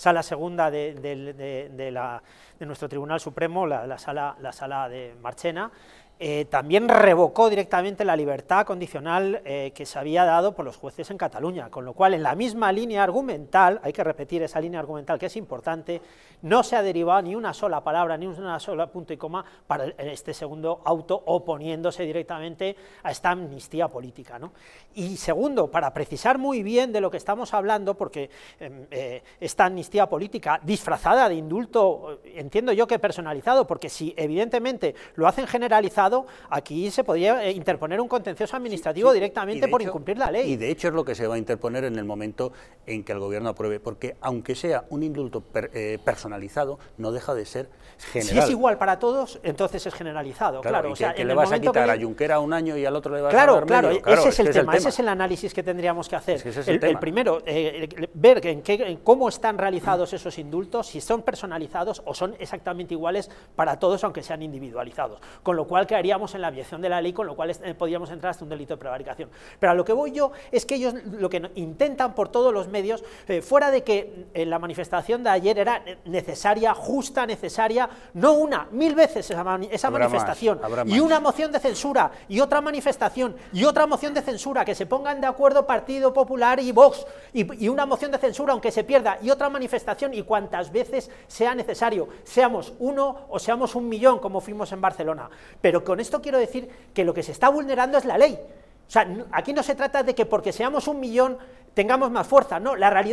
sala segunda de, de nuestro Tribunal Supremo, la, la, sala, la sala de Marchena, eh, también revocó directamente la libertad condicional eh, que se había dado por los jueces en Cataluña, con lo cual en la misma línea argumental, hay que repetir esa línea argumental que es importante, no se ha derivado ni una sola palabra, ni una sola punto y coma para este segundo auto oponiéndose directamente a esta amnistía política. Y segundo, para precisar muy bien de lo que estamos hablando, porque em, eh, esta amnistía política disfrazada de indulto, entiendo yo que personalizado, porque si evidentemente lo hacen generalizado, aquí se podría eh, interponer un contencioso administrativo directamente por incumplir la ley. Y de hecho es lo que se va a interponer en el momento en que el Gobierno apruebe, porque aunque sea un indulto eh, personalizado, no deja de ser general. Si es igual para todos, entonces es generalizado. Claro, o sea, le vas a quitar a Junquera un año y al otro le vas a dar claro, Claro, ese es, el, tema, ese es el análisis que tendríamos que hacer. el, primero, eh, ver en, cómo están realizados esos indultos, si son personalizados o son exactamente iguales para todos, aunque sean individualizados. Con lo cual, que en la aviación de la ley, con lo cual eh, podríamos entrar hasta un delito de prevaricación. Pero a lo que voy yo es que ellos lo que intentan por todos los medios, eh, fuera de que en la manifestación de ayer era necesaria, justa, necesaria, no una, mil veces esa, manifestación, y una moción de censura, y otra manifestación, y otra moción de censura, que se pongan de acuerdo Partido Popular y Vox, y, y una moción de censura aunque se pierda, y otra manifestación, y cuantas veces sea necesario, seamos uno o seamos un millón como fuimos en Barcelona. Pero con esto quiero decir que lo que se está vulnerando es la ley. O sea, aquí no se trata de que porque seamos un millón tengamos más fuerza, no, la realidad